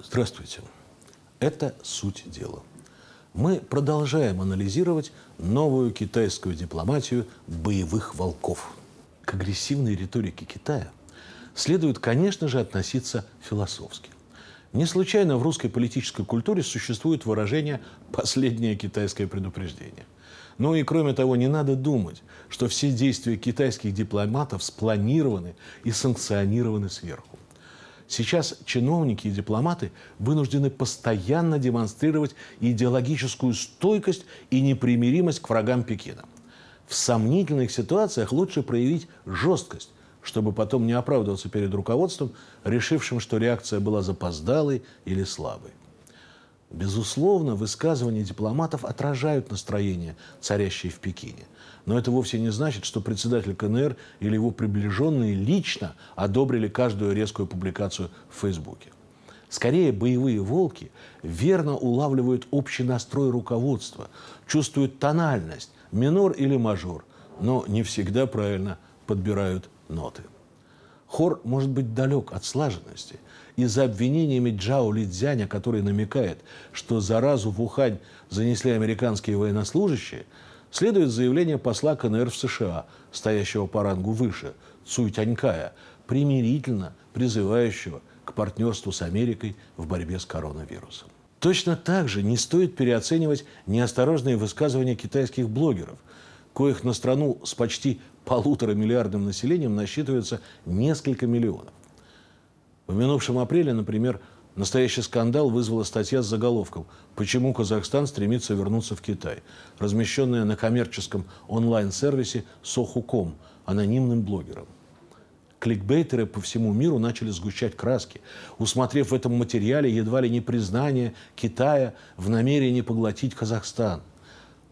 Здравствуйте. Это суть дела. Мы продолжаем анализировать новую китайскую дипломатию боевых волков. К агрессивной риторике Китая следует, конечно же, относиться философски. Не случайно в русской политической культуре существует выражение «последнее китайское предупреждение». Ну и кроме того, не надо думать, что все действия китайских дипломатов спланированы и санкционированы сверху. Сейчас чиновники и дипломаты вынуждены постоянно демонстрировать идеологическую стойкость и непримиримость к врагам Пекина. В сомнительных ситуациях лучше проявить жесткость, чтобы потом не оправдываться перед руководством, решившим, что реакция была запоздалой или слабой. Безусловно, высказывания дипломатов отражают настроение, царящее в Пекине. Но это вовсе не значит, что председатель КНР или его приближенные лично одобрили каждую резкую публикацию в Фейсбуке. Скорее, боевые волки верно улавливают общий настрой руководства, чувствуют тональность, минор или мажор, но не всегда правильно подбирают ноты. Хор может быть далек от слаженности. И за обвинениями Джао Лидзяня, который намекает, что заразу в Ухань занесли американские военнослужащие, следует заявление посла КНР в США, стоящего по рангу выше, Цуй Тянькая, примирительно призывающего к партнерству с Америкой в борьбе с коронавирусом. Точно так же не стоит переоценивать неосторожные высказывания китайских блогеров – коих на страну с почти полутора миллиардным населением насчитывается несколько миллионов. В минувшем апреле, например, настоящий скандал вызвала статья с заголовком «Почему Казахстан стремится вернуться в Китай», размещенная на коммерческом онлайн-сервисе Sohu.com анонимным блогером. Кликбейтеры по всему миру начали сгущать краски, усмотрев в этом материале едва ли не признание Китая в намерении поглотить Казахстан.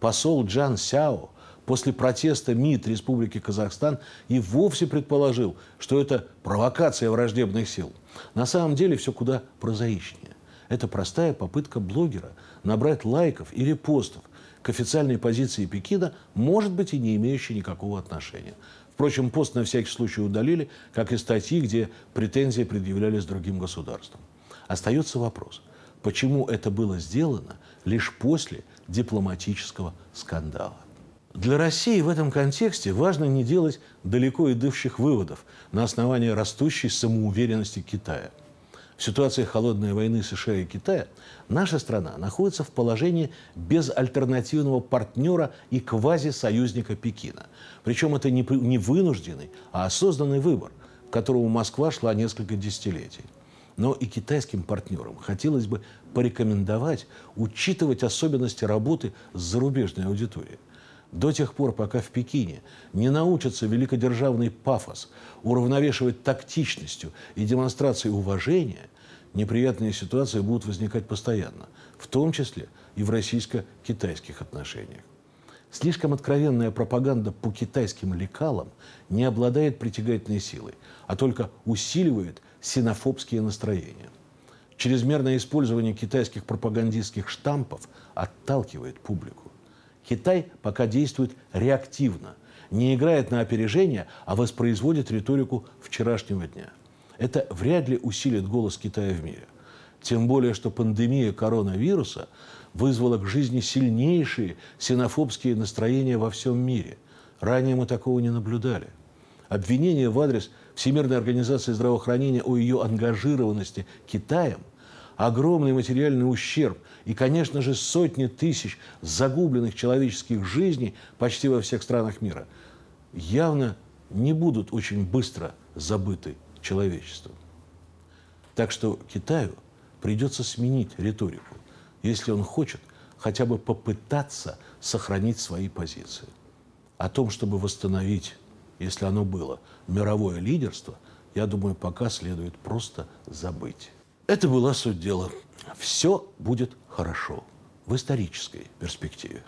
Посол Джан Сяо – после протеста МИД Республики Казахстан и вовсе предположил, что это провокация враждебных сил. На самом деле все куда прозаичнее. Это простая попытка блогера набрать лайков или постов к официальной позиции Пекина, может быть, и не имеющей никакого отношения. Впрочем, пост на всякий случай удалили, как и статьи, где претензии предъявлялись другим государствам. Остается вопрос, почему это было сделано лишь после дипломатического скандала. Для России в этом контексте важно не делать далеко идущих выводов на основании растущей самоуверенности Китая. В ситуации холодной войны США и Китая наша страна находится в положении без альтернативного партнера и квазисоюзника Пекина. Причем это не вынужденный, а осознанный выбор, к которому Москва шла несколько десятилетий. Но и китайским партнерам хотелось бы порекомендовать учитывать особенности работы с зарубежной аудиторией – до тех пор, пока в Пекине не научится великодержавный пафос уравновешивать тактичностью и демонстрацией уважения, неприятные ситуации будут возникать постоянно, в том числе и в российско-китайских отношениях. Слишком откровенная пропаганда по китайским лекалам не обладает притягательной силой, а только усиливает синофобские настроения. Чрезмерное использование китайских пропагандистских штампов отталкивает публику. Китай пока действует реактивно, не играет на опережение, а воспроизводит риторику вчерашнего дня. Это вряд ли усилит голос Китая в мире. Тем более, что пандемия коронавируса вызвала к жизни сильнейшие синофобские настроения во всем мире. Ранее мы такого не наблюдали. Обвинение в адрес Всемирной организации здравоохранения о ее ангажированности Китаем – огромный материальный ущерб и, конечно же, сотни тысяч загубленных человеческих жизней почти во всех странах мира, явно не будут очень быстро забыты человечеством. Так что Китаю придется сменить риторику, если он хочет хотя бы попытаться сохранить свои позиции. О том, чтобы восстановить, если оно было, мировое лидерство, я думаю, пока следует просто забыть. Это была суть дела. Все будет хорошо в исторической перспективе.